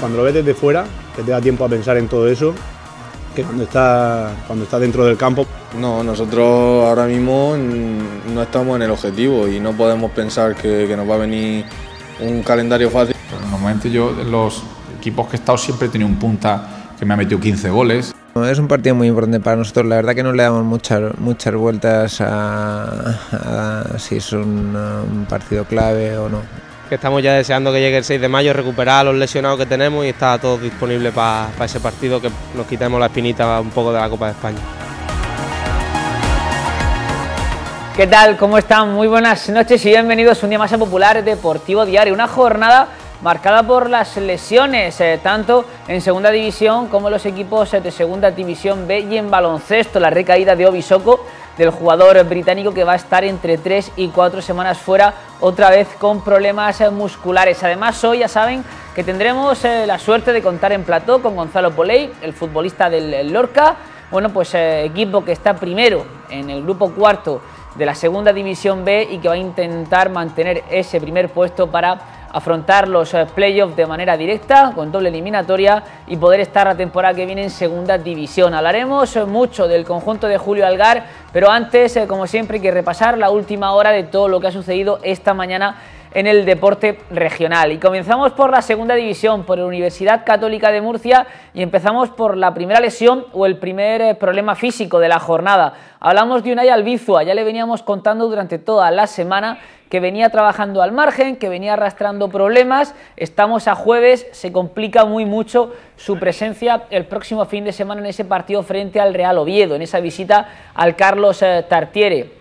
cuando lo ves desde fuera, que te da tiempo a pensar en todo eso, que cuando está, cuando está dentro del campo. No, nosotros ahora mismo no estamos en el objetivo y no podemos pensar que, nos va a venir un calendario fácil. Normalmente yo los equipos que he estado siempre he tenido un punta que me ha metido 15 goles. Es un partido muy importante para nosotros. La verdad que no le damos muchas muchas vueltas a, si es un, un partido clave o no que estamos ya deseando que llegue el 6 de mayo, recuperar a los lesionados que tenemos y estar todos disponibles para ese partido, que nos quitemos la espinita un poco de la Copa de España. ¿Qué tal? ¿Cómo están? Muy buenas noches y bienvenidos un día más en Popular Deportivo Diario. Una jornada marcada por las lesiones, eh, tanto en segunda división como los equipos eh, de segunda división B y en baloncesto. La recaída de Obisoco del jugador británico que va a estar entre 3 y 4 semanas fuera, otra vez con problemas musculares. Además, hoy ya saben que tendremos eh, la suerte de contar en plató con Gonzalo Poley, el futbolista del Lorca. Bueno, pues eh, equipo que está primero en el grupo cuarto de la segunda división B y que va a intentar mantener ese primer puesto para afrontar los eh, playoffs de manera directa, con doble eliminatoria y poder estar la temporada que viene en segunda división. Hablaremos eh, mucho del conjunto de Julio Algar, pero antes, eh, como siempre, hay que repasar la última hora de todo lo que ha sucedido esta mañana en el deporte regional. Y comenzamos por la segunda división, por la Universidad Católica de Murcia y empezamos por la primera lesión o el primer eh, problema físico de la jornada. Hablamos de Unai Albizua, ya le veníamos contando durante toda la semana que venía trabajando al margen, que venía arrastrando problemas. Estamos a jueves, se complica muy mucho su presencia el próximo fin de semana en ese partido frente al Real Oviedo, en esa visita al Carlos eh, Tartiere.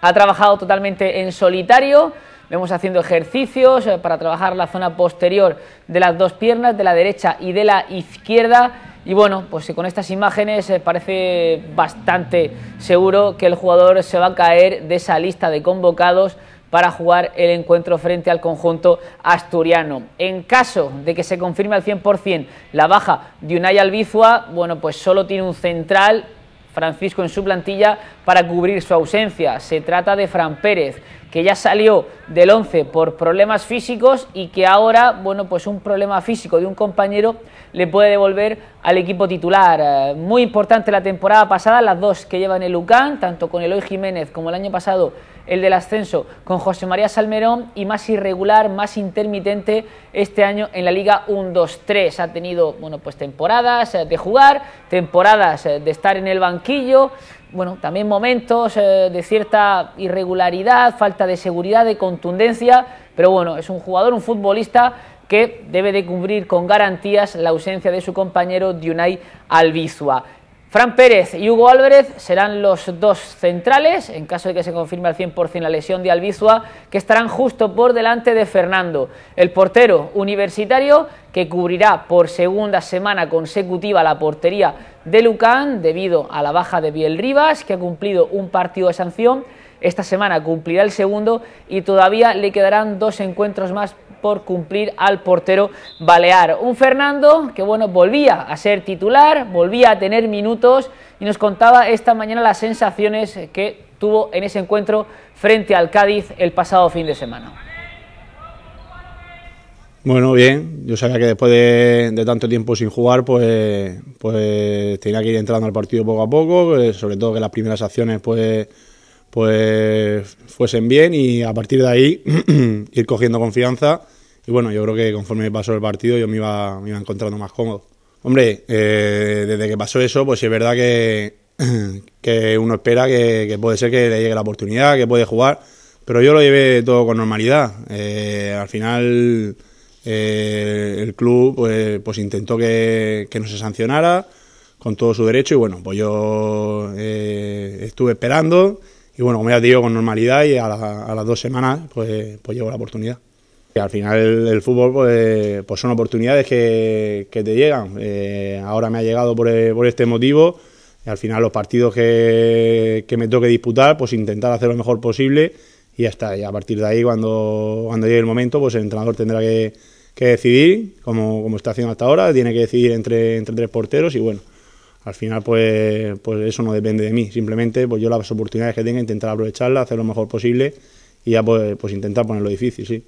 Ha trabajado totalmente en solitario, Vemos haciendo ejercicios eh, para trabajar la zona posterior de las dos piernas, de la derecha y de la izquierda. Y bueno, pues con estas imágenes eh, parece bastante seguro que el jugador se va a caer de esa lista de convocados para jugar el encuentro frente al conjunto asturiano. En caso de que se confirme al 100% la baja de Unai Albizua, bueno, pues solo tiene un central Francisco en su plantilla para cubrir su ausencia. Se trata de Fran Pérez, que ya salió del 11 por problemas físicos y que ahora, bueno, pues un problema físico de un compañero le puede devolver al equipo titular. Eh, muy importante la temporada pasada, las dos que llevan el UCAN, tanto con Eloy Jiménez como el año pasado el del ascenso con José María Salmerón y más irregular, más intermitente este año en la Liga 1-2-3. Ha tenido bueno, pues temporadas eh, de jugar, temporadas eh, de estar en el banquillo, bueno, también momentos de cierta irregularidad, falta de seguridad, de contundencia, pero bueno, es un jugador, un futbolista que debe de cubrir con garantías la ausencia de su compañero Diunay Albizua. Fran Pérez y Hugo Álvarez serán los dos centrales, en caso de que se confirme al 100% la lesión de Albizua, que estarán justo por delante de Fernando, el portero universitario que cubrirá por segunda semana consecutiva la portería de Lucán debido a la baja de Biel Rivas, que ha cumplido un partido de sanción esta semana cumplirá el segundo y todavía le quedarán dos encuentros más por cumplir al portero balear. Un Fernando que bueno, volvía a ser titular, volvía a tener minutos y nos contaba esta mañana las sensaciones que tuvo en ese encuentro frente al Cádiz el pasado fin de semana. Bueno, bien, yo sabía que después de, tanto tiempo sin jugar, pues, pues tenía que ir entrando al partido poco a poco, eh, sobre todo que las primeras acciones pues pues fuesen bien y a partir de ahí ir cogiendo confianza. Y bueno, yo creo que conforme pasó el partido yo me iba, me iba encontrando más cómodo. Hombre, eh, desde que pasó eso, pues es verdad que, que uno espera que, puede ser que le llegue la oportunidad, que puede jugar, pero yo lo llevé todo con normalidad. Eh, al final eh, el club pues, pues, intentó que, que no se sancionara con todo su derecho y bueno, pues yo estuve esperando y bueno, como ya te digo, con normalidad y a, las dos semanas pues, pues llevo la oportunidad. Y al final el, fútbol pues, pues, son oportunidades que, te llegan. Eh, ahora me ha llegado eh, por, este motivo y al final los partidos que, que, me toque disputar pues intentar hacer lo mejor posible y ya está. Y a partir de ahí cuando, cuando llegue el momento pues el entrenador tendrá que, decidir, como, como, está haciendo hasta ahora, tiene que decidir entre tres porteros y bueno, al final, pues, pues eso no depende de mí. Simplemente, pues yo las oportunidades que tenga, intentar aprovecharlas, hacer lo mejor posible y ya pues, pues intentar ponerlo difícil, sí.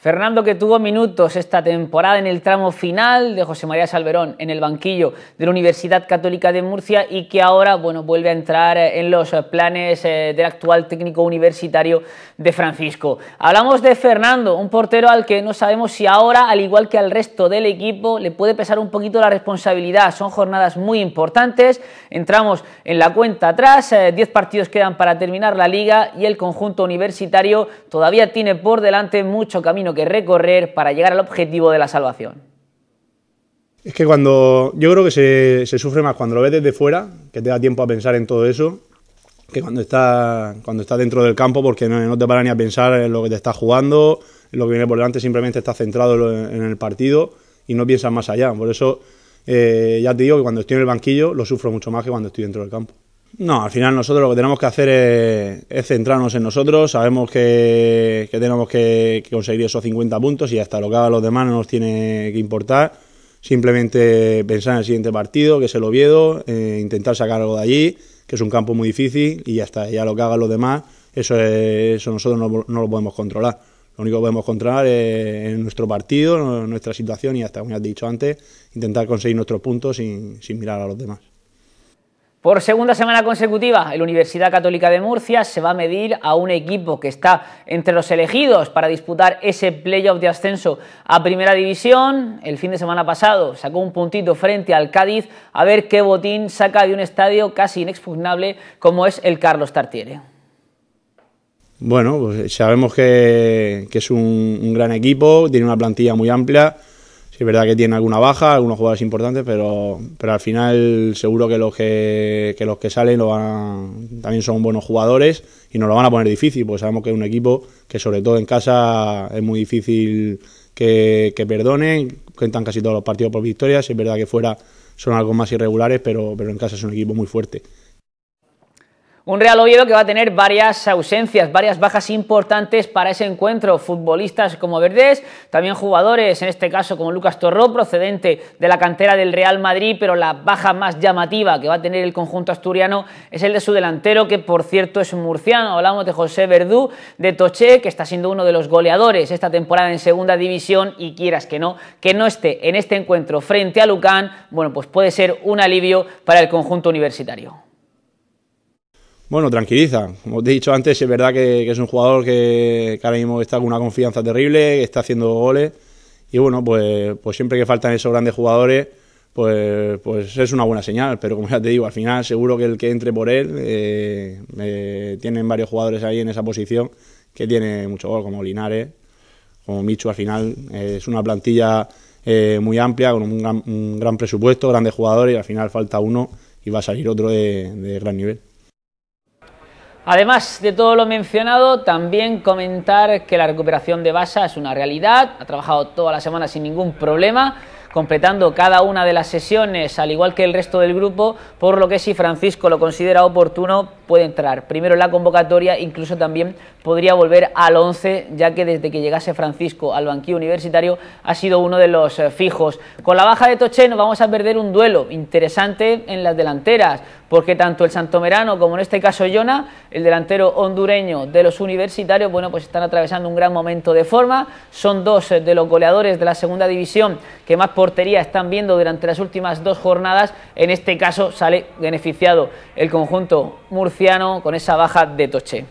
Fernando, que tuvo minutos esta temporada en el tramo final de José María Salverón en el banquillo de la Universidad Católica de Murcia y que ahora bueno, vuelve a entrar eh, en los planes eh, del actual técnico universitario de Francisco. Hablamos de Fernando, un portero al que no sabemos si ahora, al igual que al resto del equipo, le puede pesar un poquito la responsabilidad. Son jornadas muy importantes, entramos en la cuenta atrás, 10 eh, partidos quedan para terminar la liga y el conjunto universitario todavía tiene por delante mucho camino que recorrer para llegar al objetivo de la salvación. Es que cuando. Yo creo que se, sufre más cuando lo ves desde fuera, que te da tiempo a pensar en todo eso, que cuando estás cuando está dentro del campo, porque no, te para ni a pensar en lo que te estás jugando, en lo que viene por delante, simplemente estás centrado en el partido y no piensas más allá. Por eso, eh, ya te digo que cuando estoy en el banquillo lo sufro mucho más que cuando estoy dentro del campo. No, al final nosotros lo que tenemos que hacer es, centrarnos en nosotros. Sabemos que, tenemos que, conseguir esos 50 puntos y hasta lo que hagan los demás no nos tiene que importar. Simplemente pensar en el siguiente partido, que es el Oviedo, eh, intentar sacar algo de allí, que es un campo muy difícil y ya está. Ya lo que hagan los demás, eso, eso nosotros no, lo podemos controlar. Lo único que podemos controlar es nuestro partido, nuestra situación y hasta, como ya has dicho antes, intentar conseguir nuestros puntos sin mirar a los demás. Por segunda semana consecutiva, la Universidad Católica de Murcia se va a medir a un equipo que está entre los elegidos para disputar ese playoff de ascenso a Primera División. El fin de semana pasado sacó un puntito frente al Cádiz a ver qué botín saca de un estadio casi inexpugnable como es el Carlos Tartiere. Bueno, pues sabemos que, es un gran equipo, tiene una plantilla muy amplia es verdad que tiene alguna baja, algunos jugadores importantes, pero, al final seguro que los que, los que salen también son buenos jugadores y nos lo van a poner difícil, porque sabemos que es un equipo que sobre todo en casa es muy difícil que, que perdonen, cuentan casi todos los partidos por victorias, es verdad que fuera son algo más irregulares, pero en casa es un equipo muy fuerte. Un Real Oviedo que va a tener varias ausencias, varias bajas importantes para ese encuentro. Futbolistas como Verdés, también jugadores, en este caso como Lucas Torró, procedente de la cantera del Real Madrid, pero la baja más llamativa que va a tener el conjunto asturiano es el de su delantero, que por cierto es murciano. Hablamos de José Verdú, de Toché, que está siendo uno de los goleadores esta temporada en segunda división y quieras que no, que no esté en este encuentro frente a Lucán, bueno, pues puede ser un alivio para el conjunto universitario. Bueno, tranquiliza. Como te he dicho antes, es verdad que, es un jugador que, ahora mismo está con una confianza terrible, que está haciendo goles. Y bueno, pues, pues siempre que faltan esos grandes jugadores, pues, pues es una buena señal. Pero como ya te digo, al final seguro que el que entre por él, eh, tienen varios jugadores ahí en esa posición que tiene mucho gol, como Linares, como Michu. Al final eh, es una plantilla eh, muy amplia, con un gran, gran, presupuesto, grandes jugadores, y al final falta uno y va a salir otro de gran nivel. Además de todo lo mencionado, también comentar que la recuperación de Basa es una realidad, ha trabajado toda la semana sin ningún problema, completando cada una de las sesiones, al igual que el resto del grupo, por lo que si Francisco lo considera oportuno, puede entrar. Primero la convocatoria, incluso también podría volver al 11, ya que desde que llegase Francisco al banquillo universitario ha sido uno de los eh, fijos. Con la baja de Tocheno vamos a perder un duelo interesante en las delanteras, porque tanto el santomerano como en este caso Yona, el delantero hondureño de los universitarios, bueno, pues están atravesando un gran momento de forma. Son dos eh, de los goleadores de la segunda división que más portería están viendo durante las últimas dos jornadas. En este caso sale beneficiado el conjunto murciano con esa baja de Toche.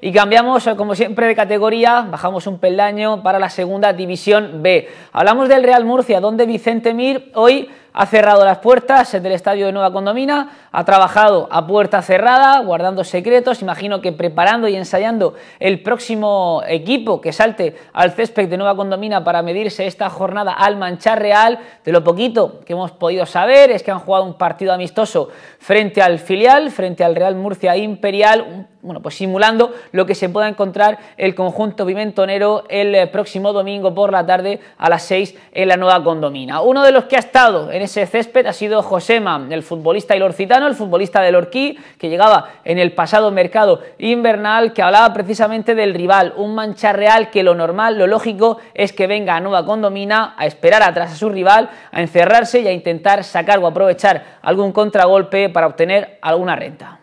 Y cambiamos, eh, como siempre, de categoría, bajamos un peldaño para la segunda división B. Hablamos del Real Murcia, donde Vicente Mir hoy ha cerrado las puertas del estadio de Nueva Condomina, ha trabajado a puerta cerrada, guardando secretos, imagino que preparando y ensayando el próximo equipo que salte al césped de Nueva Condomina para medirse esta jornada al Manchar Real. De lo poquito que hemos podido saber es que han jugado un partido amistoso frente al filial, frente al Real Murcia Imperial, bueno, pues simulando lo que se pueda encontrar el conjunto pimentonero el eh, próximo domingo por la tarde a las 6 en la Nueva Condomina. Uno de los que ha estado en ese césped ha sido Josema, el futbolista lorcitano el futbolista del Orquí, que llegaba en el pasado mercado invernal, que hablaba precisamente del rival, un mancha real que lo normal, lo lógico es que venga a Nueva Condomina a esperar atrás a su rival, a encerrarse y a intentar sacar o aprovechar algún contragolpe para obtener alguna renta.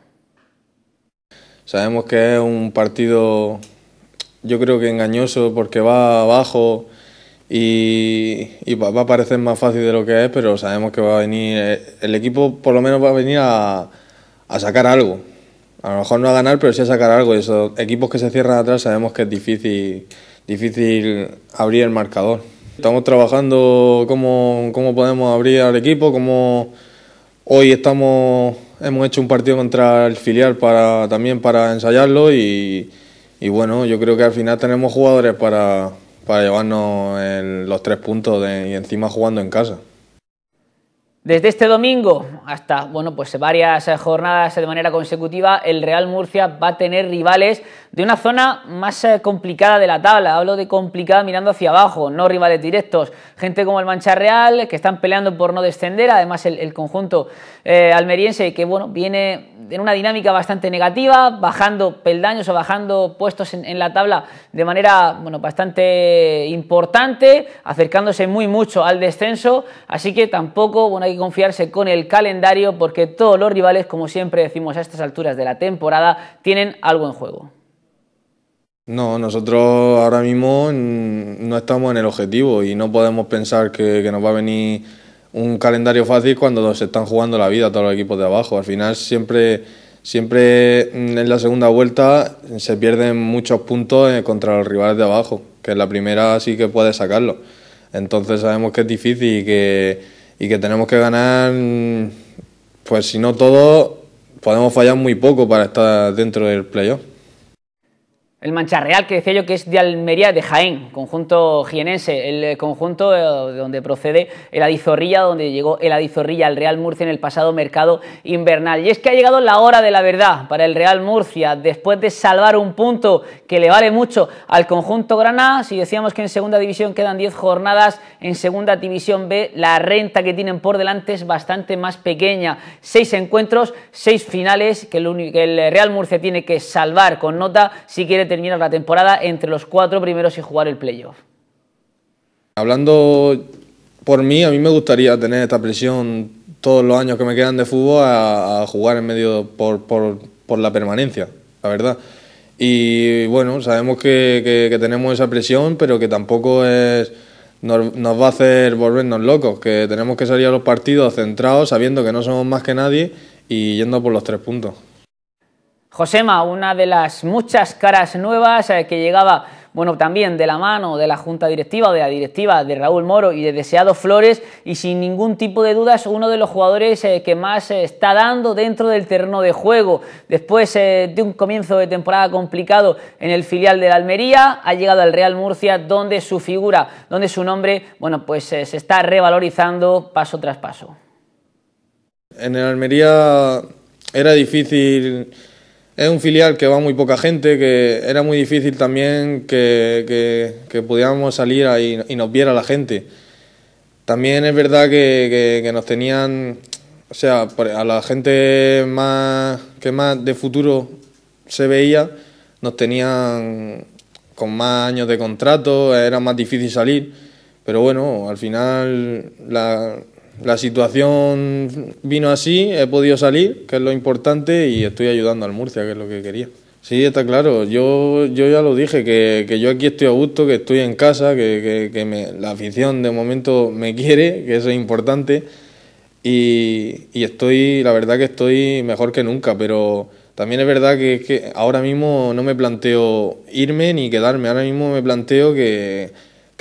Sabemos que es un partido, yo creo que engañoso, porque va abajo y, va, a parecer más fácil de lo que es, pero sabemos que va a venir, eh, el equipo por lo menos va a venir a, sacar algo. A lo mejor no a ganar, pero sí a sacar algo. Y esos equipos que se cierran atrás sabemos que es difícil, difícil abrir el marcador. Estamos trabajando cómo, podemos abrir al equipo, ...como hoy estamos hemos hecho un partido contra el filial para también para ensayarlo y bueno, yo creo que al final tenemos jugadores para, para llevarnos los tres puntos y encima jugando en casa. Desde este domingo hasta bueno, pues varias jornadas de manera consecutiva, el Real Murcia va a tener rivales de una zona más eh, complicada de la tabla. Hablo de complicada mirando hacia abajo, no rivales directos. Gente como el Mancha Real, que están peleando por no descender, además el, conjunto eh, almeriense que bueno, viene en una dinámica bastante negativa, bajando peldaños o bajando puestos en, la tabla de manera bueno, bastante importante, acercándose muy mucho al descenso, así que tampoco hay que confiarse con el calendario porque todos los rivales, como siempre decimos a estas alturas de la temporada, tienen algo en juego. No, nosotros ahora mismo no estamos en el objetivo y no podemos pensar que, nos va a venir un calendario fácil cuando se están jugando la vida todos los equipos de abajo. Al final siempre, siempre en la segunda vuelta se pierden muchos puntos eh, contra los rivales de abajo, que en la primera sí que puede sacarlo. Entonces sabemos que es difícil y que, y que tenemos que ganar, pues si no todo, podemos fallar muy poco para estar dentro del playoff. El Real, que decía yo que es de Almería, de Jaén, conjunto jienense, el eh, conjunto eh, donde procede el Adizorrilla, donde llegó el Adizorrilla al Real Murcia en el pasado mercado invernal. Y es que ha llegado la hora de la verdad para el Real Murcia, después de salvar un punto que le vale mucho al conjunto Granada. Si decíamos que en segunda división quedan 10 jornadas, en segunda división B la renta que tienen por delante es bastante más pequeña. Seis encuentros, seis finales que el, Real Murcia tiene que salvar con nota si quiere tener terminar la temporada entre los cuatro primeros y jugar el playoff. Hablando por mí, a mí me gustaría tener esta presión todos los años que me quedan de fútbol a, jugar en medio por, por, por, la permanencia, la verdad. Y bueno, sabemos que, que, tenemos esa presión, pero que tampoco es nos, nos, va a hacer volvernos locos, que tenemos que salir a los partidos centrados, sabiendo que no somos más que nadie y yendo por los tres puntos. Josema, una de las muchas caras nuevas eh, que llegaba, bueno, también de la mano de la Junta Directiva o de la directiva de Raúl Moro y de Deseado Flores, y sin ningún tipo de dudas, uno de los jugadores eh, que más eh, está dando dentro del terreno de juego. Después de un comienzo de temporada complicado en el filial de la Almería, ha llegado al Real Murcia, donde su figura, donde su nombre, bueno, pues se está revalorizando paso tras paso. En el Almería era difícil es un filial que va muy poca gente, que era muy difícil también que, que, pudiéramos salir ahí y nos viera la gente. También es verdad que, que, nos tenían, o sea, a la gente más que más de futuro se veía, nos tenían con más años de contrato, era más difícil salir, pero bueno, al final la, la situación vino así, he podido salir, que es lo importante, y estoy ayudando al Murcia, que es lo que quería. Sí, está claro. Yo, yo ya lo dije, que, yo aquí estoy a gusto, que estoy en casa, que, la afición de momento me quiere, que eso es importante. Y, estoy, la verdad que estoy mejor que nunca, pero también es verdad que, que ahora mismo no me planteo irme ni quedarme. Ahora mismo me planteo que,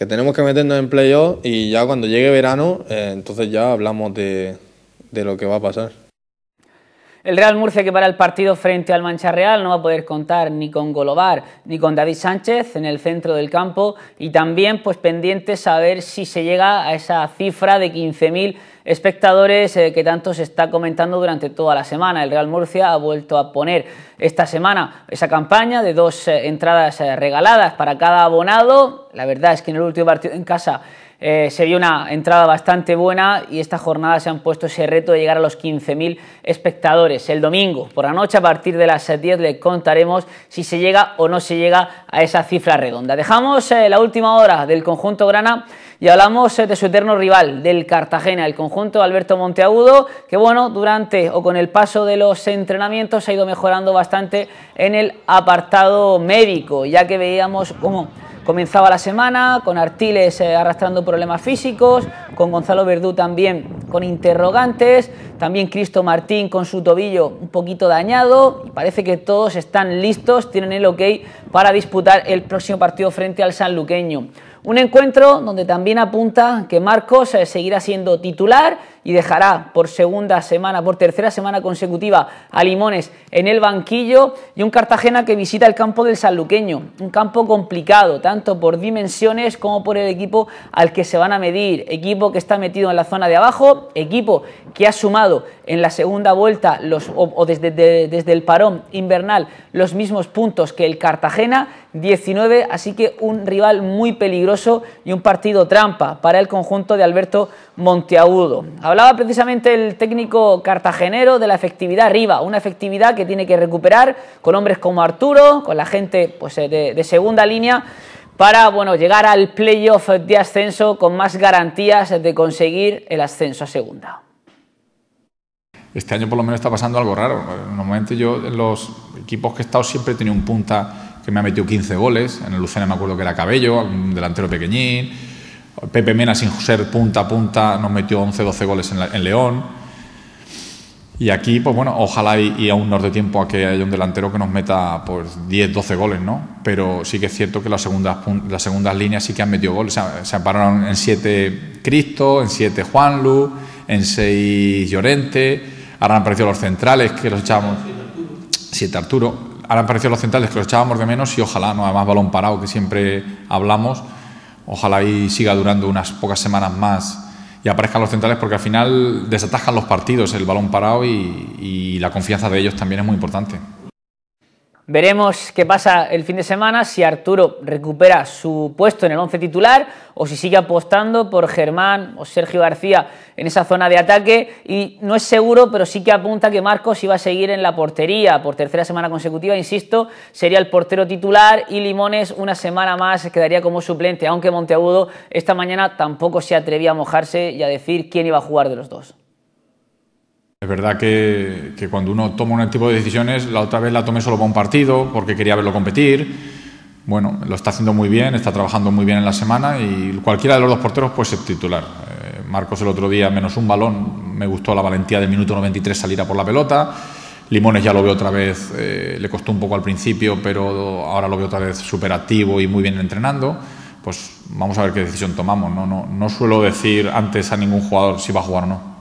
que tenemos que meternos en playoff y ya cuando llegue verano, eh, entonces ya hablamos de, lo que va a pasar. El Real Murcia que para el partido frente al Mancha Real no va a poder contar ni con Golobar ni con David Sánchez en el centro del campo y también pues pendiente saber si se llega a esa cifra de 15.000 espectadores eh, que tanto se está comentando durante toda la semana. El Real Murcia ha vuelto a poner esta semana esa campaña de dos eh, entradas eh, regaladas para cada abonado. La verdad es que en el último partido en casa se vio una entrada bastante buena y esta jornada se han puesto ese reto de llegar a los 15.000 espectadores. El domingo por la noche a partir de las 10 le contaremos si se llega o no se llega a esa cifra redonda. Dejamos la última hora del conjunto Grana y hablamos eh, de su eterno rival, del Cartagena, el conjunto Alberto Monteagudo, que bueno, durante o con el paso de los entrenamientos ha ido mejorando bastante en el apartado médico, ya que veíamos cómo comenzaba la semana con Artiles eh, arrastrando problemas físicos, con Gonzalo Verdú también con interrogantes, también Cristo Martín con su tobillo un poquito dañado y parece que todos están listos, tienen el ok para disputar el próximo partido frente al sanluqueño. Un encuentro donde también apunta que Marcos eh, seguirá siendo titular y dejará por segunda semana, por tercera semana consecutiva a Limones en el banquillo y un Cartagena que visita el campo del Sanluqueño, un campo complicado tanto por dimensiones como por el equipo al que se van a medir, equipo que está metido en la zona de abajo, equipo que ha sumado en la segunda vuelta los, o, desde, desde el parón invernal los mismos puntos que el Cartagena, 19, así que un rival muy peligroso y un partido trampa para el conjunto de Alberto Monteagudo. Hablaba precisamente el técnico cartagenero de la efectividad arriba, una efectividad que tiene que recuperar con hombres como Arturo, con la gente pues, eh, de, segunda línea, para llegar al playoff de ascenso con más garantías de conseguir el ascenso a segunda. Este año por lo menos está pasando algo raro. Normalmente yo en los equipos que he estado siempre he tenido un punta que me ha metido 15 goles. En el Lucena me acuerdo que era Cabello, un delantero pequeñín. Pepe Mena, sin ser punta a punta, nos metió 11, 12 goles en, León. Y aquí, pues bueno, ojalá y, aún nos dé tiempo a que haya un delantero que nos meta por 10, 12 goles, ¿no? Pero sí que es cierto que las segundas, las segundas líneas sí que han metido goles. O sea, se en 7 Cristo, en 7 lu en 6 Llorente. Ahora han aparecido los centrales que los echábamos. 7 Arturo. Ahora han aparecido los centrales que los echábamos de menos y ojalá, ¿no? Además, balón parado que siempre hablamos Ojalá y siga durando unas pocas semanas más y aparezcan los centrales porque al final desatajan los partidos el balón parado y la confianza de ellos también es muy importante. Veremos qué pasa el fin de semana, si Arturo recupera su puesto en el once titular o si sigue apostando por Germán o Sergio García en esa zona de ataque. Y no es seguro, pero sí que apunta que Marcos iba a seguir en la portería por tercera semana consecutiva, insisto, sería el portero titular y Limones una semana más quedaría como suplente, aunque Monteagudo esta mañana tampoco se atrevía a mojarse y a decir quién iba a jugar de los dos. Es verdad que, cuando uno toma un tipo de decisiones, la otra vez la tomé solo para un partido, porque quería verlo competir. Bueno, lo está haciendo muy bien, está trabajando muy bien en la semana y cualquiera de los dos porteros puede ser titular. Eh, Marcos el otro día, menos un balón, me gustó la valentía del minuto 93 salir a por la pelota. Limones ya lo veo otra vez, eh, le costó un poco al principio, pero ahora lo veo otra vez súper activo y muy bien entrenando. Pues vamos a ver qué decisión tomamos. No, no, no suelo decir antes a ningún jugador si va a jugar o no.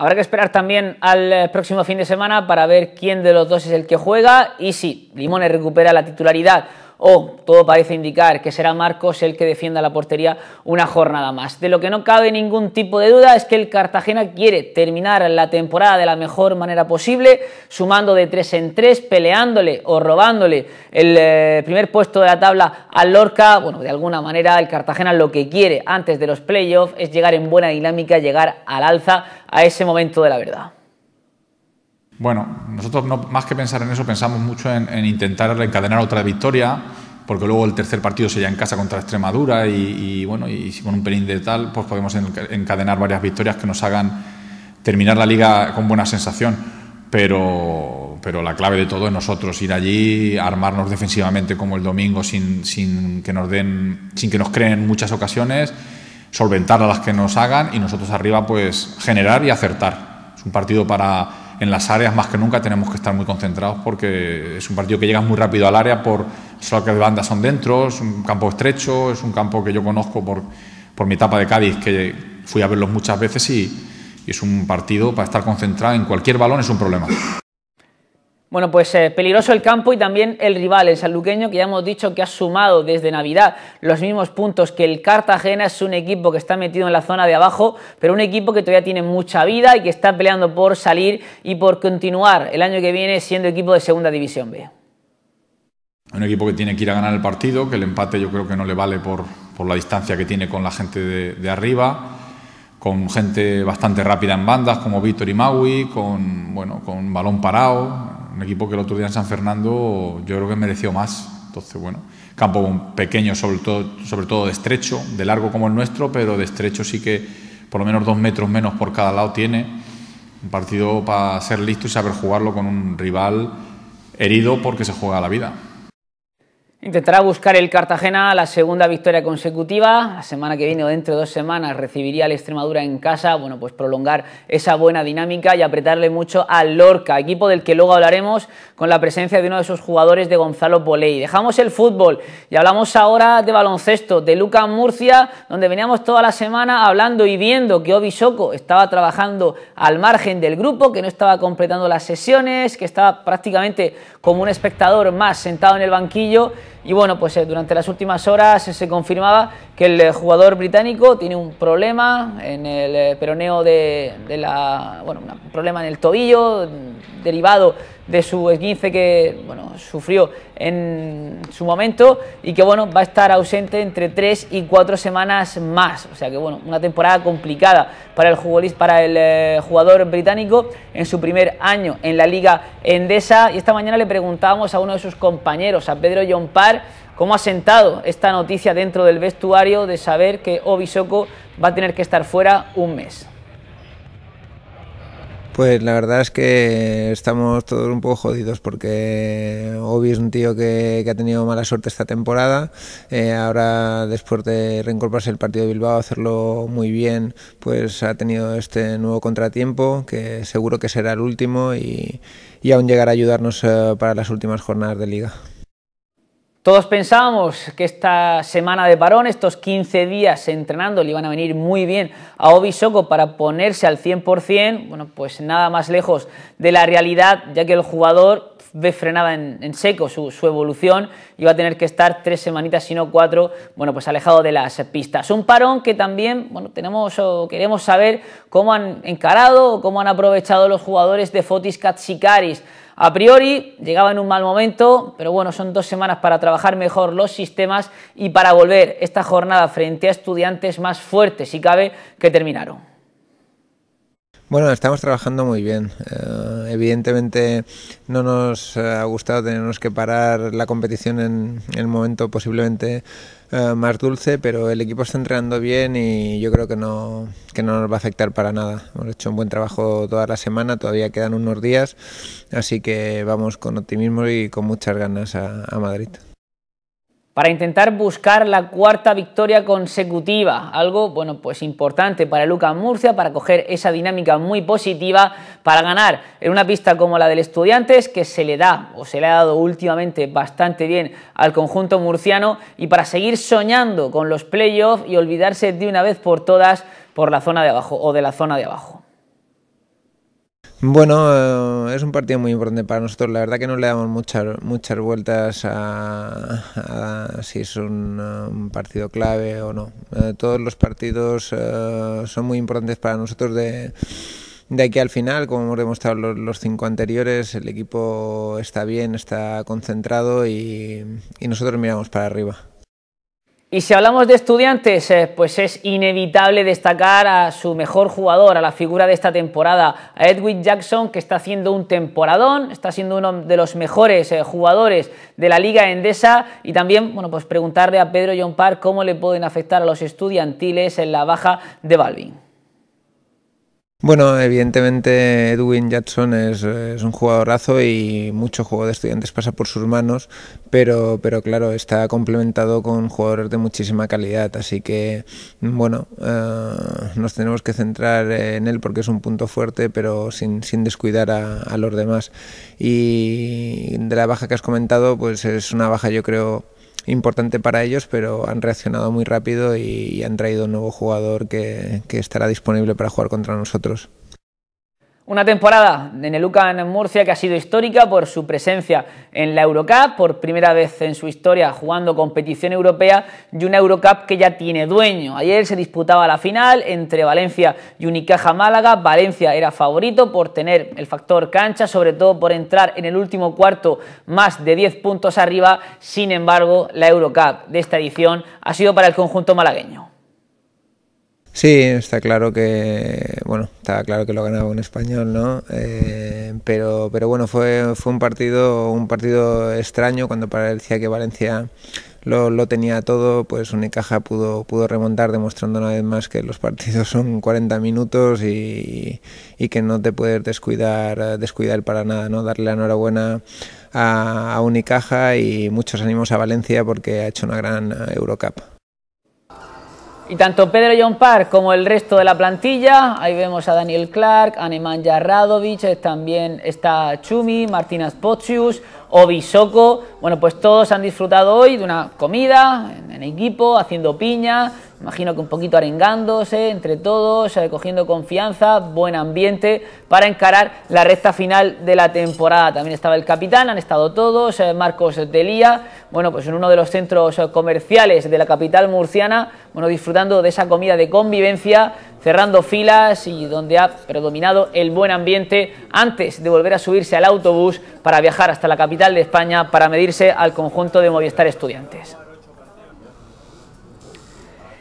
Habrá que esperar también al eh, próximo fin de semana para ver quién de los dos es el que juega y si Limones recupera la titularidad o todo parece indicar que será Marcos el que defienda la portería una jornada más. De lo que no cabe ningún tipo de duda es que el Cartagena quiere terminar la temporada de la mejor manera posible, sumando de tres en tres, peleándole o robándole el eh, primer puesto de la tabla al Lorca. Bueno, de alguna manera el Cartagena lo que quiere antes de los playoffs es llegar en buena dinámica, llegar al alza a ese momento de la verdad. Bueno, nosotros no, más que pensar en eso, pensamos mucho en, intentar encadenar otra victoria, porque luego el tercer partido sería en casa contra Extremadura y, bueno, y si con un pelín de tal, pues podemos encadenar varias victorias que nos hagan terminar la liga con buena sensación. Pero, pero la clave de todo es nosotros ir allí, armarnos defensivamente como el domingo sin, sin que nos den, sin que nos creen muchas ocasiones, solventar a las que nos hagan y nosotros arriba pues generar y acertar. Es un partido para en las áreas más que nunca tenemos que estar muy concentrados porque es un partido que llega muy rápido al área por solo que bandas son dentro, es un campo estrecho, es un campo que yo conozco por, mi etapa de Cádiz, que fui a verlos muchas veces y es un partido para estar concentrado en cualquier balón es un problema. Bueno, pues eh, peligroso el campo y también el rival, el sanluqueño, que ya hemos dicho que ha sumado desde Navidad los mismos puntos que el Cartagena. Es un equipo que está metido en la zona de abajo, pero un equipo que todavía tiene mucha vida y que está peleando por salir y por continuar el año que viene siendo equipo de Segunda División B. Un equipo que tiene que ir a ganar el partido, que el empate yo creo que no le vale por, por la distancia que tiene con la gente de, arriba con gente bastante rápida en bandas como Víctor y Maui, con, bueno, con balón parado, un equipo que el otro día en San Fernando yo creo que mereció más. Entonces, bueno, campo pequeño, sobre todo, sobre todo de estrecho, de largo como el nuestro, pero de estrecho sí que por lo menos dos metros menos por cada lado tiene. Un partido para ser listo y saber jugarlo con un rival herido porque se juega la vida. Intentará buscar el Cartagena la segunda victoria consecutiva. La semana que viene o dentro de dos semanas recibiría al Extremadura en casa. Bueno, pues prolongar esa buena dinámica y apretarle mucho al Lorca, equipo del que luego hablaremos con la presencia de uno de sus jugadores de Gonzalo Poley. Dejamos el fútbol y hablamos ahora de baloncesto, de Lucas Murcia, donde veníamos toda la semana hablando y viendo que Obi Soko estaba trabajando al margen del grupo, que no estaba completando las sesiones, que estaba prácticamente como un espectador más sentado en el banquillo y bueno, pues eh, durante las últimas horas eh, se confirmaba que el eh, jugador británico tiene un problema en el peroneo de, de la. Bueno, un problema en el tobillo mm, derivado de su esguince que bueno, sufrió en su momento y que bueno, va a estar ausente entre tres y cuatro semanas más. O sea que bueno, una temporada complicada para el, para el eh, jugador británico en su primer año en la Liga Endesa. Y esta mañana le preguntábamos a uno de sus compañeros, a Pedro John Parr cómo ha sentado esta noticia dentro del vestuario de saber que Obisoko va a tener que estar fuera un mes. Pues la verdad es que estamos todos un poco jodidos porque Obi es un tío que, ha tenido mala suerte esta temporada. Eh, ahora, después de reincorporarse el partido de Bilbao, hacerlo muy bien, pues ha tenido este nuevo contratiempo que seguro que será el último y, aún llegará a ayudarnos eh, para las últimas jornadas de liga. Todos pensábamos que esta semana de parón, estos 15 días entrenando, le iban a venir muy bien a Obi Soko para ponerse al 100%, bueno, pues nada más lejos de la realidad, ya que el jugador ve frenada en, seco su, evolución y va a tener que estar tres semanitas, si no cuatro, bueno, pues alejado de las pistas. Un parón que también, bueno, tenemos queremos saber cómo han encarado o cómo han aprovechado los jugadores de Fotis Katsikaris a priori llegaba en un mal momento, pero bueno, son dos semanas para trabajar mejor los sistemas y para volver esta jornada frente a estudiantes más fuertes, si cabe, que terminaron. Bueno, estamos trabajando muy bien. Eh, evidentemente no nos ha gustado tenernos que parar la competición en el momento posiblemente eh, más dulce, pero el equipo está entrenando bien y yo creo que no, que no nos va a afectar para nada. Hemos hecho un buen trabajo toda la semana, todavía quedan unos días, así que vamos con optimismo y con muchas ganas a Madrid para intentar buscar la cuarta victoria consecutiva, algo bueno, pues importante para Lucas Murcia para coger esa dinámica muy positiva para ganar en una pista como la del Estudiantes que se le da o se le ha dado últimamente bastante bien al conjunto murciano y para seguir soñando con los playoffs y olvidarse de una vez por todas por la zona de abajo o de la zona de abajo. Bueno, eh, es un partido muy importante para nosotros. La verdad que no le damos muchas muchas vueltas a, si es eh, un, partido clave o no. Eh, todos los partidos son muy importantes para nosotros de, de aquí al final. Como hemos demostrado los, cinco anteriores, el equipo está bien, está concentrado y nosotros miramos para arriba. Y si hablamos de estudiantes, eh, pues es inevitable destacar a su mejor jugador, a la figura de esta temporada, a Edwin Jackson, que está haciendo un temporadón, está siendo uno de los mejores eh, jugadores de la Liga Endesa. Y también, bueno, pues preguntarle a Pedro John Park cómo le pueden afectar a los estudiantiles en la baja de Balvin. Bueno, evidentemente Edwin Jackson es, un jugadorazo y mucho juego de estudiantes pasa por sus manos, pero, pero claro, está complementado con jugadores de muchísima calidad, así que bueno, eh, nos tenemos que centrar en él porque es un punto fuerte, pero sin, descuidar a, a los demás. Y de la baja que has comentado, pues es una baja yo creo importante para ellos, pero han reaccionado muy rápido y, han traído un nuevo jugador que estará disponible para jugar contra nosotros. Una temporada de Nelucan en Murcia que ha sido histórica por su presencia en la Eurocup, por primera vez en su historia jugando competición europea y una Eurocup que ya tiene dueño. Ayer se disputaba la final entre Valencia y Unicaja Málaga. Valencia era favorito por tener el factor cancha, sobre todo por entrar en el último cuarto más de 10 puntos arriba. Sin embargo, la Eurocup de esta edición ha sido para el conjunto malagueño. Sí, está claro que, bueno, está claro que lo ganaba un español, ¿no? Eh, pero, pero bueno, fue, fue un partido, un partido extraño cuando parecía que Valencia lo, tenía todo, pues Unicaja pudo, pudo remontar demostrando una vez más que los partidos son 40 minutos y, que no te puedes descuidar, descuidar para nada, ¿no? Darle la enhorabuena a, a Unicaja y muchos ánimos a Valencia porque ha hecho una gran Eurocup. Y tanto Pedro John Park como el resto de la plantilla, ahí vemos a Daniel Clark, a Nemanja Radovic, también está Chumi, Martinas Obi Obisoko. Bueno, pues todos han disfrutado hoy de una comida en equipo, haciendo piña, imagino que un poquito arengándose entre todos, eh, cogiendo confianza, buen ambiente para encarar la recta final de la temporada. También estaba el capitán, han estado todos, eh, Marcos Delía, bueno, pues en uno de los centros eh, comerciales de la capital murciana, bueno, disfrutando de esa comida de convivencia, cerrando filas y donde ha predominado el buen ambiente antes de volver a subirse al autobús para viajar hasta la capital de España para medirse al conjunto de Movistar Estudiantes.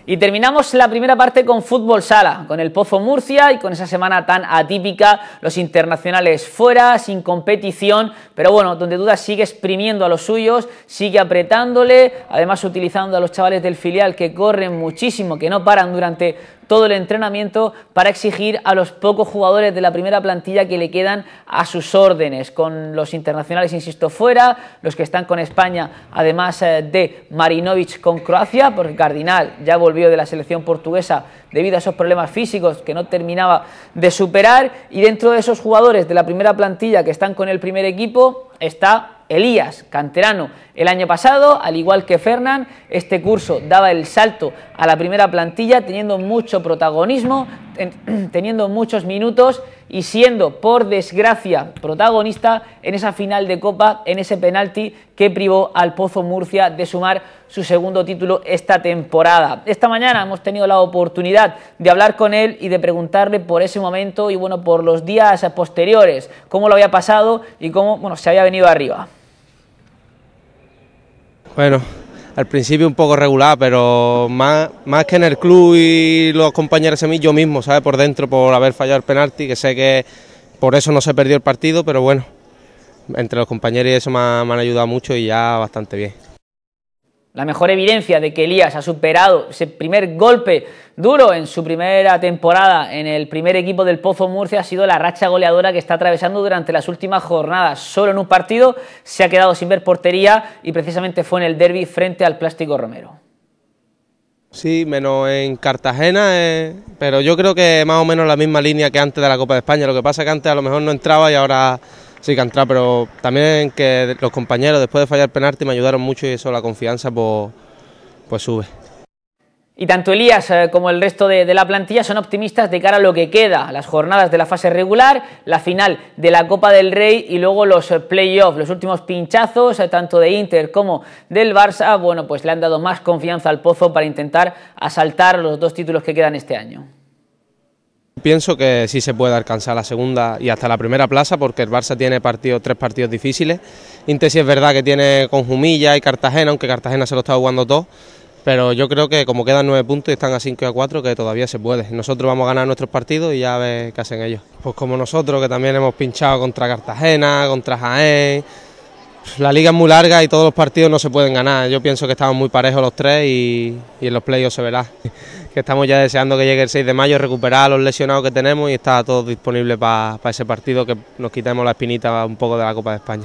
Y terminamos la primera parte con fútbol sala, con el Pozo Murcia y con esa semana tan atípica, los internacionales fuera, sin competición, pero bueno, donde Duda sigue exprimiendo a los suyos, sigue apretándole, además utilizando a los chavales del filial que corren muchísimo, que no paran durante todo el entrenamiento para exigir a los pocos jugadores de la primera plantilla que le quedan a sus órdenes, con los internacionales, insisto, fuera, los que están con España, además eh, de Marinovic con Croacia, porque Cardinal ya volvió de la selección portuguesa debido a esos problemas físicos que no terminaba de superar, y dentro de esos jugadores de la primera plantilla que están con el primer equipo está Elías, canterano, el año pasado, al igual que Fernán, este curso daba el salto a la primera plantilla teniendo mucho protagonismo, teniendo muchos minutos y siendo, por desgracia, protagonista en esa final de Copa, en ese penalti que privó al Pozo Murcia de sumar su segundo título esta temporada. Esta mañana hemos tenido la oportunidad de hablar con él y de preguntarle por ese momento y bueno, por los días posteriores, cómo lo había pasado y cómo se había venido arriba bueno, al principio un poco regular, pero más, más que en el club y los compañeros a mí, yo mismo, ¿sabes? Por dentro, por haber fallado el penalti, que sé que por eso no se perdió el partido, pero bueno, entre los compañeros y eso me han ayudado mucho y ya bastante bien. La mejor evidencia de que Elías ha superado ese primer golpe duro en su primera temporada en el primer equipo del Pozo Murcia ha sido la racha goleadora que está atravesando durante las últimas jornadas. Solo en un partido se ha quedado sin ver portería y precisamente fue en el derby frente al Plástico Romero. Sí, menos en Cartagena, eh, pero yo creo que más o menos la misma línea que antes de la Copa de España. Lo que pasa es que antes a lo mejor no entraba y ahora sí que ha entrado, pero también que los compañeros después de fallar penalti me ayudaron mucho y eso, la confianza pues, pues sube. Y tanto Elías eh, como el resto de, la plantilla son optimistas de cara a lo que queda, las jornadas de la fase regular, la final de la Copa del Rey y luego los eh, playoffs, los últimos pinchazos eh, tanto de Inter como del Barça, bueno, pues le han dado más confianza al Pozo para intentar asaltar los dos títulos que quedan este año. Pienso que sí se puede alcanzar la segunda y hasta la primera plaza porque el Barça tiene tres partidos difíciles. íntesis es verdad que tiene con Jumilla y Cartagena, aunque Cartagena se lo está jugando todo, pero yo creo que como quedan nueve puntos y están a cinco y a cuatro, que todavía se puede. Nosotros vamos a ganar nuestros partidos y ya ver qué hacen ellos. Pues como nosotros que también hemos pinchado contra Cartagena, contra Jaén, la liga es muy larga y todos los partidos no se pueden ganar. Yo pienso que estamos muy parejos los tres y, en los playoffs se verá. Que estamos ya deseando que llegue el 6 de mayo, recuperar a los lesionados que tenemos y estar todos disponibles para ese partido que nos quitemos la espinita un poco de la Copa de España.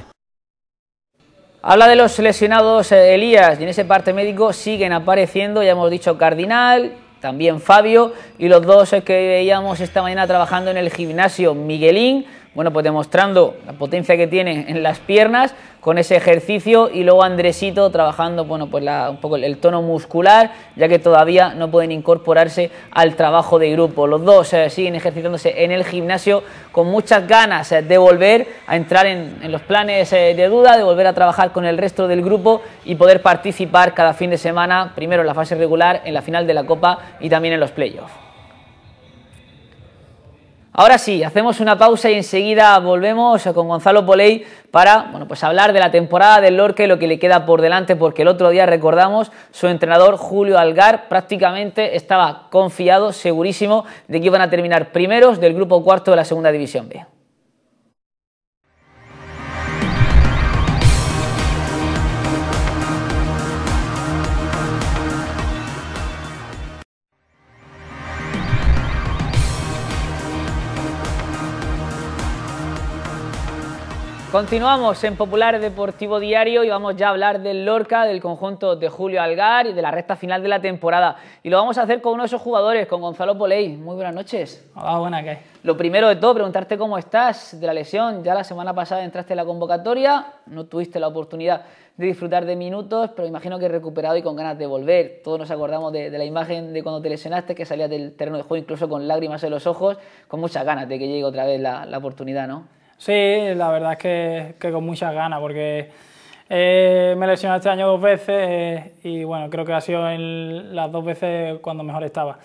Habla de los lesionados eh, Elías y en ese parte médico siguen apareciendo, ya hemos dicho Cardinal, también Fabio y los dos eh, que veíamos esta mañana trabajando en el gimnasio, Miguelín bueno, pues demostrando la potencia que tiene en las piernas con ese ejercicio y luego Andresito trabajando, bueno, pues un poco el, tono muscular, ya que todavía no pueden incorporarse al trabajo de grupo. Los dos eh, siguen ejercitándose en el gimnasio con muchas ganas eh, de volver a entrar en, los planes eh, de duda, de volver a trabajar con el resto del grupo y poder participar cada fin de semana, primero en la fase regular, en la final de la Copa y también en los playoffs. Ahora sí, hacemos una pausa y enseguida volvemos con Gonzalo Poley para bueno, pues hablar de la temporada del Lorca y lo que le queda por delante, porque el otro día recordamos su entrenador Julio Algar prácticamente estaba confiado, segurísimo de que iban a terminar primeros del grupo cuarto de la segunda división B. Continuamos en Popular Deportivo Diario y vamos ya a hablar del Lorca, del conjunto de Julio Algar y de la recta final de la temporada. Y lo vamos a hacer con uno de esos jugadores, con Gonzalo Polei. Muy buenas noches. Hola, buenas, ¿qué Lo primero de todo, preguntarte cómo estás de la lesión. Ya la semana pasada entraste en la convocatoria, no tuviste la oportunidad de disfrutar de minutos, pero imagino que recuperado y con ganas de volver. Todos nos acordamos de, la imagen de cuando te lesionaste, que salías del terreno de juego incluso con lágrimas en los ojos, con muchas ganas de que llegue otra vez la, la oportunidad, ¿no? Sí, la verdad es que, con muchas ganas, porque eh, me lesioné este año dos veces eh, y bueno, creo que ha sido en las dos veces cuando mejor estaba.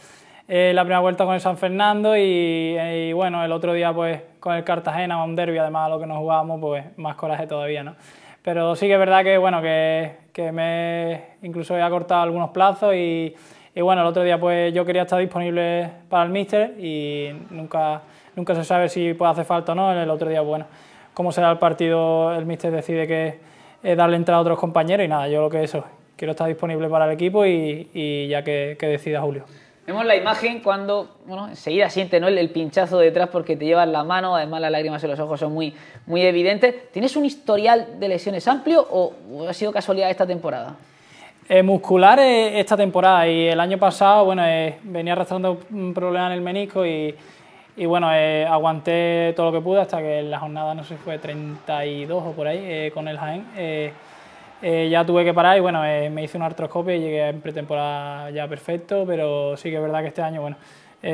Eh, la primera vuelta con el San Fernando y, bueno, el otro día pues con el Cartagena, un derby, además de lo que nos jugábamos, pues más coraje todavía, ¿no? Pero sí que es verdad que bueno, que, me incluso he acortado algunos plazos y, bueno, el otro día pues yo quería estar disponible para el mister y nunca nunca se sabe si puede hacer falta o no, el otro día, bueno, cómo será el partido, el míster decide que eh, darle entrada a otros compañeros y nada, yo lo que eso, quiero estar disponible para el equipo y, ya que, decida Julio. Vemos la imagen cuando, bueno, enseguida siente ¿no? el, pinchazo detrás porque te llevas la mano, además las lágrimas en los ojos son muy, muy evidentes. ¿Tienes un historial de lesiones amplio o, ha sido casualidad esta temporada? Eh, muscular eh, esta temporada y el año pasado, bueno, venía arrastrando un problema en el menisco y y bueno, eh, aguanté todo lo que pude hasta que en la jornada, no sé si fue 32 o por ahí, eh, con el Jaén. Eh, ya tuve que parar y bueno, me hice una artroscopia y llegué en pretemporada ya perfecto, pero sí que es verdad que este año, bueno,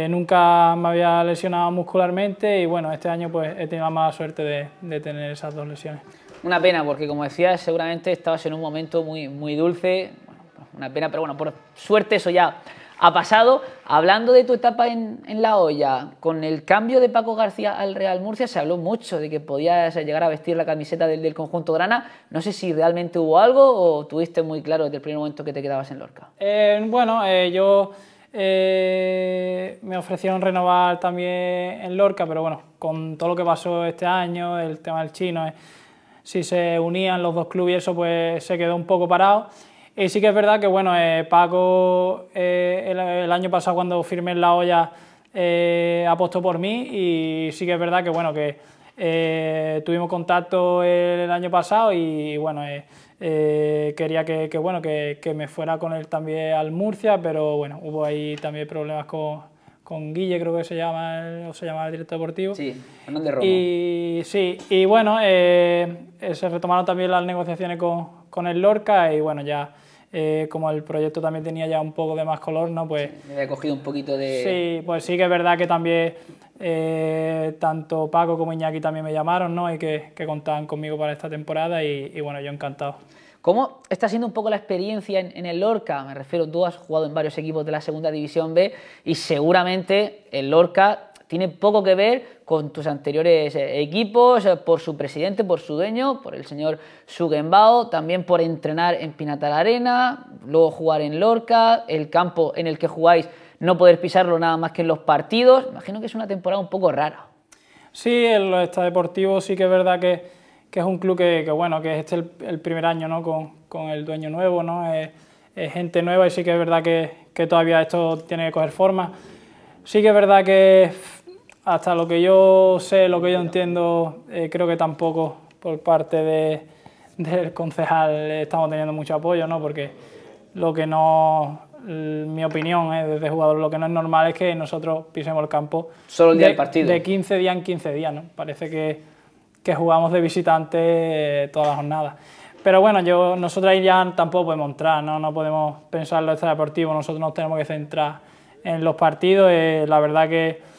nunca me había lesionado muscularmente y bueno, este año pues he tenido la mala suerte de, tener esas dos lesiones. Una pena, porque como decías, seguramente estabas en un momento muy, muy dulce, una pena, pero bueno, por suerte eso ya ha pasado, hablando de tu etapa en, la olla, con el cambio de Paco García al Real Murcia, se habló mucho de que podías llegar a vestir la camiseta del, conjunto grana. No sé si realmente hubo algo o tuviste muy claro desde el primer momento que te quedabas en Lorca. Eh, bueno, eh, yo eh, me ofrecieron renovar también en Lorca, pero bueno, con todo lo que pasó este año, el tema del chino, si se unían los dos clubes y eso, pues se quedó un poco parado y sí que es verdad que, bueno, eh, Paco eh, el, año pasado cuando firmé en La olla eh, apostó por mí y sí que es verdad que, bueno, que tuvimos contacto el, año pasado y, bueno, quería que, bueno, que, me fuera con él también al Murcia, pero, bueno, hubo ahí también problemas con, Guille, creo que se llama, o se llama el director deportivo. Sí, Y, sí, y bueno, se retomaron también las negociaciones con, con el Lorca y, bueno, ya eh, como el proyecto también tenía ya un poco de más color, ¿no? Pues... me había cogido un poquito de... Sí, pues sí que es verdad que también eh, tanto Paco como Iñaki también me llamaron, ¿no? Y que, contaban conmigo para esta temporada y, bueno, yo encantado. ¿Cómo está siendo un poco la experiencia en, en el Lorca? Me refiero, tú has jugado en varios equipos de la Segunda División B y seguramente el Lorca tiene poco que ver con tus anteriores eh, equipos, eh, por su presidente, por su dueño, por el señor Sugenbao, también por entrenar en Pinatar Arena, luego jugar en Lorca, el campo en el que jugáis no poder pisarlo nada más que en los partidos. Imagino que es una temporada un poco rara. Sí, el lo Deportivo sí que es verdad que, es un club que, que, bueno, que este el, primer año con, el dueño nuevo, ¿no? Es, gente nueva y sí que es verdad que, que todavía esto tiene que coger forma. Sí que es verdad que hasta lo que yo sé, lo que yo entiendo, eh, creo que tampoco por parte del concejal estamos teniendo mucho apoyo, ¿no? Porque lo que no, mi opinión ¿eh? desde jugador, lo que no es normal es que nosotros pisemos el campo solo el día de, del partido. De 15 días en 15 días, ¿no? Parece que, jugamos de visitante eh, todas las jornadas. Pero bueno, yo, nosotros ahí ya tampoco podemos entrar, ¿no? No podemos pensar en lo extradeportivo, nosotros nos tenemos que centrar en los partidos. Eh, la verdad que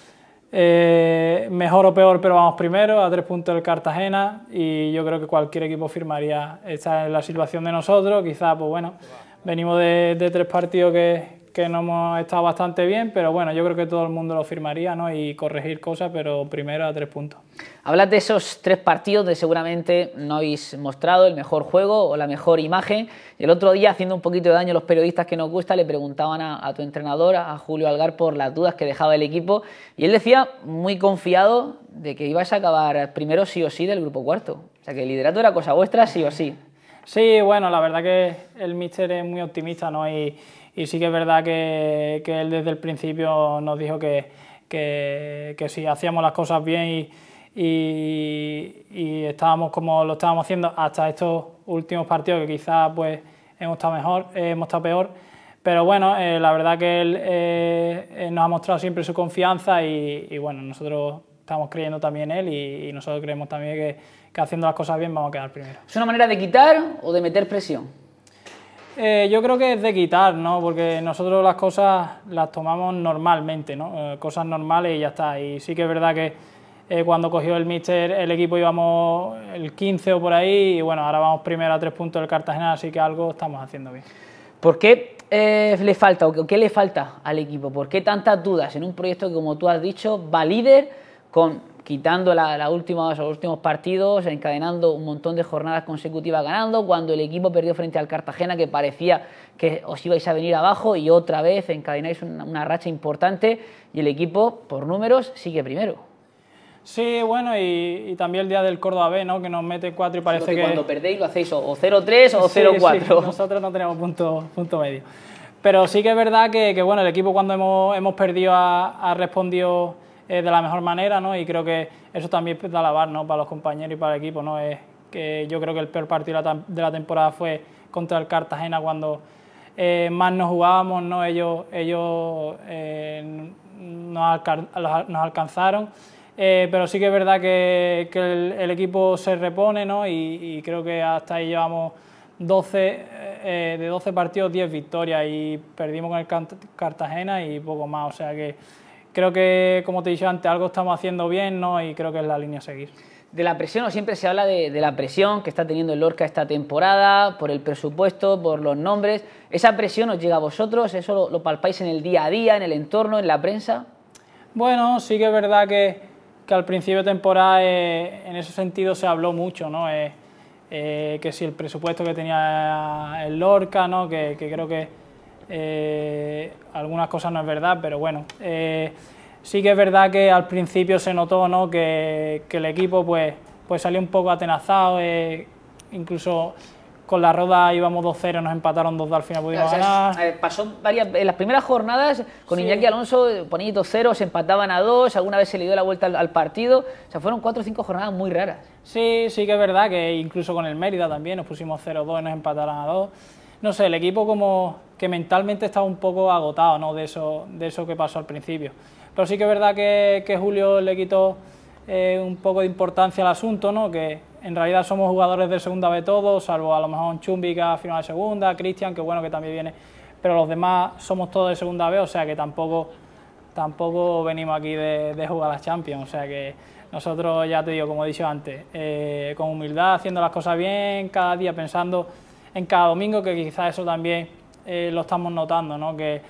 eh, mejor o peor, pero vamos primero, a tres puntos del Cartagena y yo creo que cualquier equipo firmaría. Esta es la situación de nosotros, quizá, pues bueno, venimos de tres partidos que, que no hemos estado bastante bien, pero bueno, yo creo que todo el mundo lo firmaría ¿no? y corregir cosas, pero primero a tres puntos. Hablas de esos tres partidos de seguramente no habéis mostrado el mejor juego o la mejor imagen. El otro día, haciendo un poquito de daño a los periodistas que nos gusta, le preguntaban a, tu entrenador, a Julio Algar, por las dudas que dejaba el equipo y él decía, muy confiado, de que ibas a acabar primero sí o sí del grupo cuarto. O sea, que el liderato era cosa vuestra sí o sí. Sí, bueno, la verdad que el míster es muy optimista, ¿no? Y, y sí que es verdad que, él desde el principio nos dijo que, que, si hacíamos las cosas bien y, estábamos como lo estábamos haciendo hasta estos últimos partidos que quizás pues hemos estado mejor, eh, hemos estado peor, pero bueno, eh, la verdad que él eh, nos ha mostrado siempre su confianza y, bueno, nosotros estamos creyendo también él y, nosotros creemos también que haciendo las cosas bien vamos a quedar primero. ¿Es una manera de quitar o de meter presión? Eh, yo creo que es de quitar, ¿no? Porque nosotros las cosas las tomamos normalmente, ¿no? Eh, cosas normales y ya está. Y sí que es verdad que eh, cuando cogió el míster el equipo íbamos el 15 o por ahí y bueno, ahora vamos primero a tres puntos del Cartagena, así que algo estamos haciendo bien. ¿Por qué le falta o qué le falta al equipo? ¿Por qué tantas dudas en un proyecto que, como tú has dicho, va líder con quitando la, última, los últimos partidos, encadenando un montón de jornadas consecutivas ganando, cuando el equipo perdió frente al Cartagena, que parecía que os ibais a venir abajo, y otra vez encadenáis una, racha importante, y el equipo, por números, sigue primero. Sí, bueno, y, también el día del Córdoba B, ¿no? Que nos mete cuatro y parece que, que... cuando perdéis lo hacéis o 0-3 o 0-4. Nosotros no tenemos punto, punto medio. Pero sí que es verdad que, bueno, el equipo cuando hemos, perdido ha respondido eh, de la mejor manera, Y creo que eso también es pues, de alabar, Para los compañeros y para el equipo, ¿no? Es que yo creo que el peor partido de la temporada fue contra el Cartagena cuando eh, más nos jugábamos, ¿no? Ellos, ellos eh, nos, alcanzaron. pero sí que es verdad que, el, equipo se repone, ¿no? Y, creo que hasta ahí llevamos 12, de 12 partidos, 10 victorias y perdimos con el Cartagena y poco más. O sea que creo que, como te he dicho antes, algo estamos haciendo bien ¿no? y creo que es la línea a seguir. De la presión, o siempre se habla de, la presión que está teniendo el Lorca esta temporada, por el presupuesto, por los nombres. ¿Esa presión os llega a vosotros? ¿Eso lo, palpáis en el día a día, en el entorno, en la prensa? Bueno, sí que es verdad que, al principio de temporada eh, en ese sentido se habló mucho, ¿no? Eh, eh, que si el presupuesto que tenía el Lorca, ¿no? que creo que, eh, algunas cosas no es verdad, pero bueno. Eh, sí que es verdad que al principio se notó ¿no? que, el equipo pues, pues salió un poco atenazado, eh, incluso con la roda íbamos 2-0, nos empataron 2-2 al final pudimos ganar. pasó varias, en las primeras jornadas con Iñaki Alonso ponían 2-0, se empataban a 2, alguna vez se le dio la vuelta al, partido, o sea, fueron 4 o 5 jornadas muy raras. Sí, sí que es verdad que incluso con el Mérida también nos pusimos 0-2 y nos empataron a 2. No sé, el equipo como que mentalmente está un poco agotado ¿no? de, eso, de eso que pasó al principio. Pero sí que es verdad que, Julio le quitó eh, un poco de importancia al asunto, ¿no? que en realidad somos jugadores de segunda B todos, salvo a lo mejor Chumbi que a final de segunda, Cristian, que bueno, que también viene, pero los demás somos todos de segunda B, o sea que tampoco, tampoco venimos aquí de, jugar a las Champions, o sea que nosotros, ya te digo, como he dicho antes, eh, con humildad, haciendo las cosas bien, cada día pensando en cada domingo, que quizás eso también eh, lo estamos notando, ¿no? que,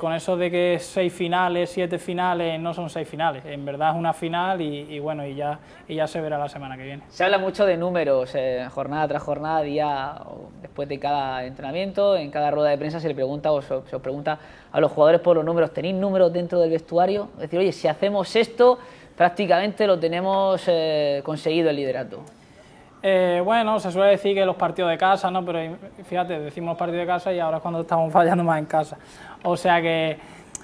con eso de que seis finales, siete finales, no son seis finales, en verdad es una final y, bueno, y ya, y ya se verá la semana que viene. Se habla mucho de números, eh, jornada tras jornada, día después de cada entrenamiento, en cada rueda de prensa se le pregunta o se, os pregunta a los jugadores por los números, ¿tenéis números dentro del vestuario? Es decir, oye, si hacemos esto prácticamente lo tenemos eh, conseguido el liderato. Eh, bueno, se suele decir que los partidos de casa, ¿no? Pero fíjate, decimos los partidos de casa y ahora es cuando estamos fallando más en casa. O sea que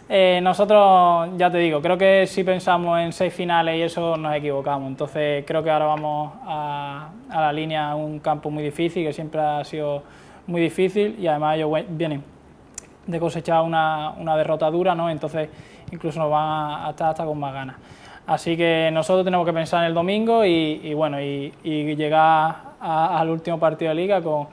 eh, nosotros, ya te digo, creo que si pensamos en seis finales y eso nos equivocamos. Entonces creo que ahora vamos a, la línea, a un campo muy difícil, que siempre ha sido muy difícil y además ellos vienen de cosechar una, derrota dura, ¿no? Entonces incluso nos van a, a estar hasta con más ganas. Así que nosotros tenemos que pensar en el domingo y, bueno, y, llegar al último partido de liga con,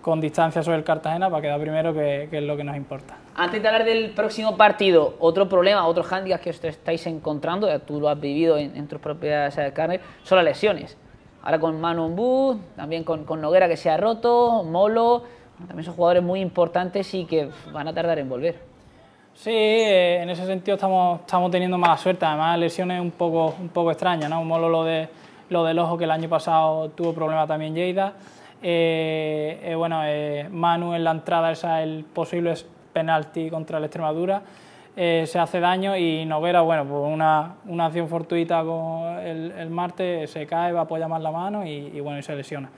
con distancia sobre el Cartagena para quedar primero, que, es lo que nos importa. Antes de hablar del próximo partido, otro problema, otro handicap que os estáis encontrando, ya tú lo has vivido en, tus propias eh, carnes, son las lesiones. Ahora con Manon también con Noguera que se ha roto, Molo, también son jugadores muy importantes y que van a tardar en volver. Sí, eh, en ese sentido estamos, estamos teniendo mala suerte, además lesiones un poco, un poco extrañas, ¿no? molo lo, de, lo del ojo que el año pasado tuvo problema también Lleida. Eh, eh, Manu en la entrada, esa, el posible penalti contra la Extremadura, se hace daño y Noguera, bueno, pues una, una, acción fortuita con el, Marte, se cae, va a apoyar más la mano y bueno, y se lesiona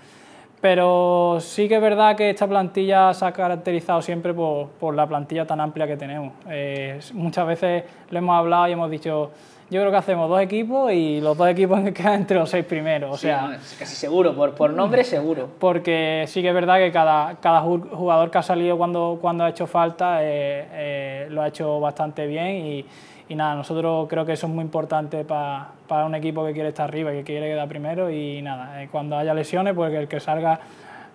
pero sí que es verdad que esta plantilla se ha caracterizado siempre por, por la plantilla tan amplia que tenemos. Eh, muchas veces lo hemos hablado y hemos dicho, yo creo que hacemos dos equipos y los dos equipos quedan entre los seis primeros. O sea, casi seguro, por, por nombre seguro. Porque sí que es verdad que cada, cada jugador que ha salido cuando, cuando ha hecho falta eh, eh, lo ha hecho bastante bien y y nada, nosotros creo que eso es muy importante para, para un equipo que quiere estar arriba y que quiere quedar primero y nada, eh, cuando haya lesiones, pues que el que salga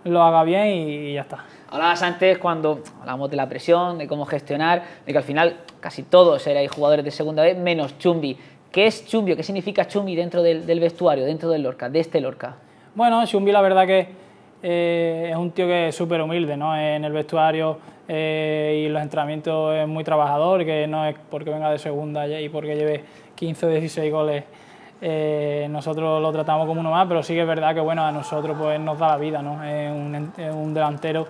lo haga bien y, ya está. Hablabas antes cuando hablamos de la presión, de cómo gestionar, de que al final casi todos erais jugadores de segunda vez, menos Chumbi. ¿Qué es Chumbi qué significa Chumbi dentro del, del vestuario, dentro del Lorca, de este Lorca? Bueno, Chumbi la verdad que eh, es un tío que es súper humilde, ¿no? En el vestuario eh, y los entrenamientos es muy trabajador, que no es porque venga de segunda y porque lleve 15 o 16 goles. Eh, nosotros lo tratamos como uno más, pero sí que es verdad que bueno, a nosotros pues, nos da la vida, ¿no? un, delantero.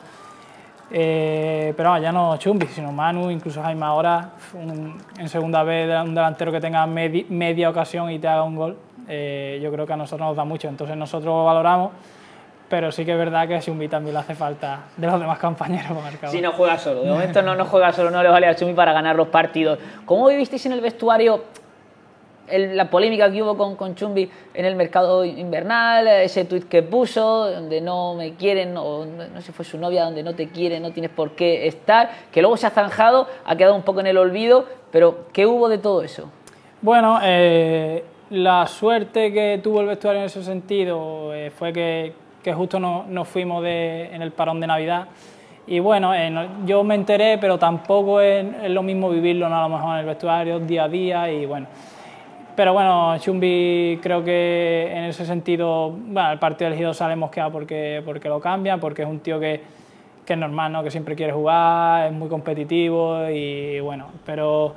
Eh, pero ya no Chumbi, sino Manu, incluso Jaime ahora, en segunda vez un delantero que tenga media ocasión y te haga un gol, yo creo que a nosotros nos da mucho. Entonces nosotros valoramos pero sí que es verdad que Chumbi también le hace falta de los demás compañeros. mercado Si no juega solo, de momento no, no juega solo, no le vale a Chumbi para ganar los partidos. ¿Cómo vivisteis en el vestuario la polémica que hubo con, con Chumbi en el mercado invernal, ese tuit que puso, donde no me quieren, o no, sé si fue su novia, donde no te quieren, no tienes por qué estar, que luego se ha zanjado, ha quedado un poco en el olvido, pero ¿qué hubo de todo eso? Bueno, eh, la suerte que tuvo el vestuario en ese sentido eh, fue que que justo nos fuimos de, en el parón de Navidad. Y bueno, eh, yo me enteré, pero tampoco es, lo mismo vivirlo, nada a en el vestuario, día a día, y bueno. Pero bueno, Chumbi creo que en ese sentido, bueno, el partido elegido sale mosqueado porque, porque lo cambia, porque es un tío que, que es normal, ¿no? que siempre quiere jugar, es muy competitivo y bueno, pero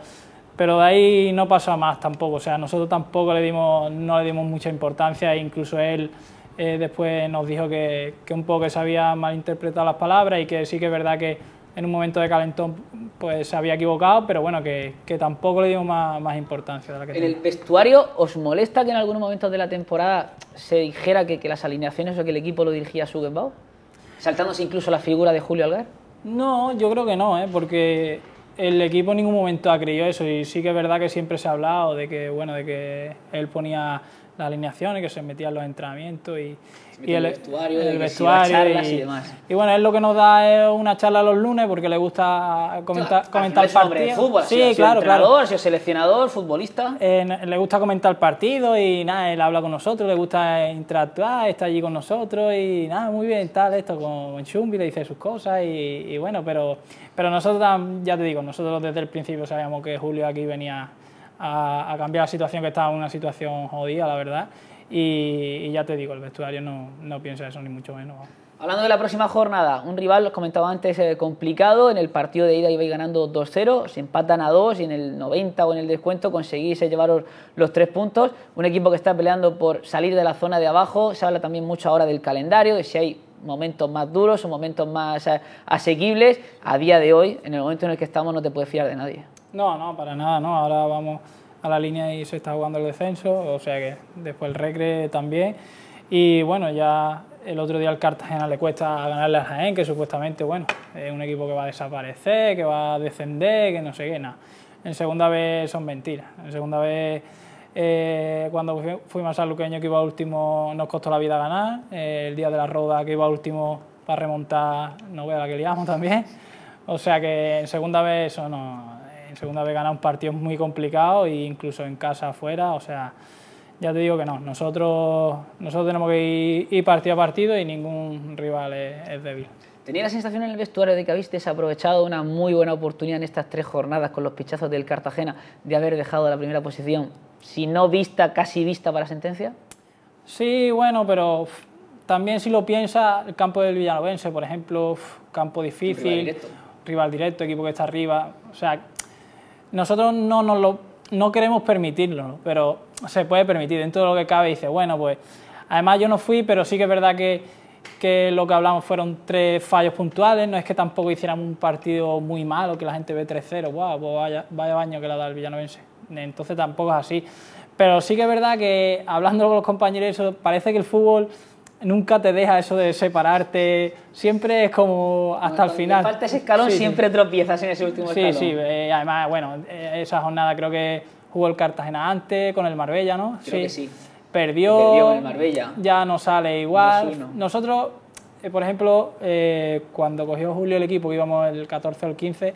pero de ahí no pasó más tampoco. O sea, nosotros tampoco le dimos, no le dimos mucha importancia, incluso él eh, después nos dijo que, un poco que se había malinterpretado las palabras y que sí que es verdad que en un momento de calentón pues se había equivocado, pero bueno, que, tampoco le dio más, importancia. ¿En el vestuario os molesta que en algunos momentos de la temporada se dijera que, las alineaciones o que el equipo lo dirigía Sugenbau? ¿Saltándose incluso la figura de Julio Algar? No, yo creo que no, ¿eh? porque el equipo en ningún momento ha creído eso y sí que es verdad que siempre se ha hablado de que, bueno, de que él ponía las alineaciones, que se metía en los entrenamientos y, el, vestuario, y, demás. y, bueno, es lo que nos da una charla los lunes porque le gusta comentar, comentar partidos. Fútbol, sí, claro, claro. sido seleccionador, futbolista. Eh, le gusta comentar el partido y nada, él habla con nosotros, le gusta interactuar, está allí con nosotros y nada, muy bien, tal, esto con Chumbi, le dice sus cosas y, y bueno, pero pero nosotros, ya te digo, nosotros desde el principio sabíamos que Julio aquí venía a, cambiar la situación, que estaba en una situación jodida, la verdad. Y, ya te digo, el vestuario no, no piensa eso, ni mucho menos. Hablando de la próxima jornada, un rival, os comentaba antes, eh, complicado. En el partido de ida ibais ganando 2-0, se empatan a 2 y en el 90 o en el descuento conseguís llevaros los 3 puntos. Un equipo que está peleando por salir de la zona de abajo. Se habla también mucho ahora del calendario, de si hay momentos más duros, son momentos más eh, asequibles. A día de hoy, en el momento en el que estamos, no te puedes fiar de nadie. No, no, para nada, no. Ahora vamos a la línea y se está jugando el descenso, o sea que después el recre también. Y bueno, ya el otro día al Cartagena le cuesta ganarle a Jaén, que supuestamente, bueno, es un equipo que va a desaparecer, que va a descender, que no sé qué, nada. En segunda vez son mentiras. En segunda vez eh, cuando fuimos al Luqueño, que iba último, nos costó la vida ganar. Eh, el día de la Roda, que iba último para remontar, no veo la que liamos también. O sea que en segunda vez eso no. En segunda vez ganar un partido muy complicado, e incluso en casa, afuera. O sea, ya te digo que no. Nosotros, nosotros tenemos que ir, partido a partido y ningún rival es, es débil. Tenía la sensación en el vestuario de que habéis desaprovechado una muy buena oportunidad en estas tres jornadas con los pichazos del Cartagena de haber dejado la primera posición si no vista, casi vista para sentencia? Sí, bueno, pero también si lo piensa el campo del Villanovense, por ejemplo, campo difícil, rival directo. equipo que está arriba, o sea, nosotros no nos lo no queremos permitirlo, pero se puede permitir dentro de lo que cabe. Dice, bueno, pues además yo no fui, pero sí que es verdad que, lo que hablamos fueron tres fallos puntuales. No es que tampoco hiciéramos un partido muy malo, que la gente ve 3-0, wow, pues vaya, baño que la da el Villanovense entonces tampoco es así. Pero sí que es verdad que hablando con los compañeros, parece que el fútbol nunca te deja eso de separarte, siempre es como hasta el final. Falta ese escalón, siempre tropiezas en ese último escalón. Sí, sí, eh, además, bueno, eh, esa jornada creo que jugó el Cartagena antes con el Marbella, ¿no? Creo sí. Perdió, el Marbella. ya no sale igual. Nosotros, eh, por ejemplo, cuando cogió Julio el equipo, íbamos el 14 o el 15,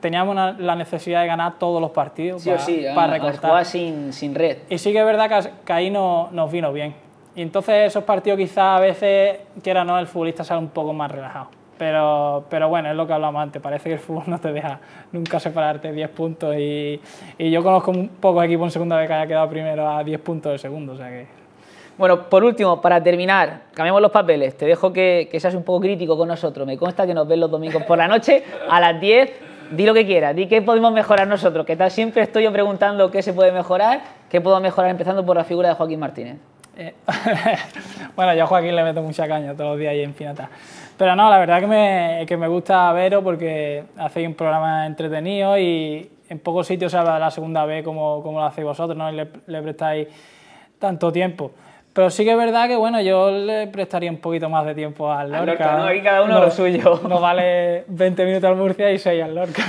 teníamos la necesidad de ganar todos los partidos para, para recortar. Sin, sin, red. Y sí que es verdad que, ahí no, nos vino bien. Y entonces esos partidos quizás a veces, que era no, el futbolista sale un poco más relajado. Pero, pero bueno, es lo que hablamos antes. Parece que el fútbol no te deja nunca separarte 10 puntos. Y, yo conozco un poco equipo en segunda vez que haya quedado primero a 10 puntos de segundo. O sea que... Bueno, por último, para terminar, cambiamos los papeles. Te dejo que, que seas un poco crítico con nosotros. Me consta que nos ves los domingos por la noche a las 10 di lo que quieras, di qué podemos mejorar nosotros, que tal siempre estoy yo preguntando qué se puede mejorar, qué puedo mejorar empezando por la figura de Joaquín Martínez. Eh, bueno, yo a Joaquín le meto mucha caña todos los días y en Finata. Pero no, la verdad que me, que me gusta Vero porque hacéis un programa entretenido y en pocos sitios se habla de la segunda B como, como lo hacéis vosotros, ¿no? le, le prestáis tanto tiempo. Pero sí que es verdad que, bueno, yo le prestaría un poquito más de tiempo al Lorca. Aquí cada uno lo suyo. No vale 20 minutos al Murcia y 6 al Lorca.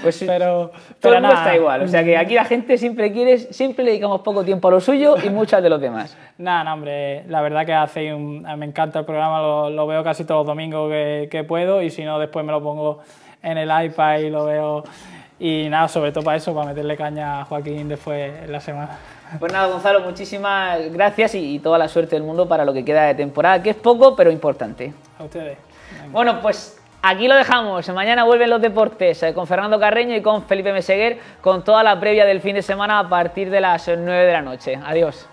Pues pero, todo está igual. O sea que aquí la gente siempre quiere, siempre le dedicamos poco tiempo a lo suyo y muchas de los demás. nada, no, hombre, la verdad que hace me encanta el programa, lo, veo casi todos los domingos que, que puedo y si no, después me lo pongo en el iPad y lo veo. Y nada, sobre todo para eso, para meterle caña a Joaquín después en la semana. Pues nada, Gonzalo, muchísimas gracias y, toda la suerte del mundo para lo que queda de temporada, que es poco, pero importante. A ustedes. Bueno, pues aquí lo dejamos. Mañana vuelven los deportes eh, con Fernando Carreño y con Felipe Meseguer, con toda la previa del fin de semana a partir de las 9 de la noche. Adiós.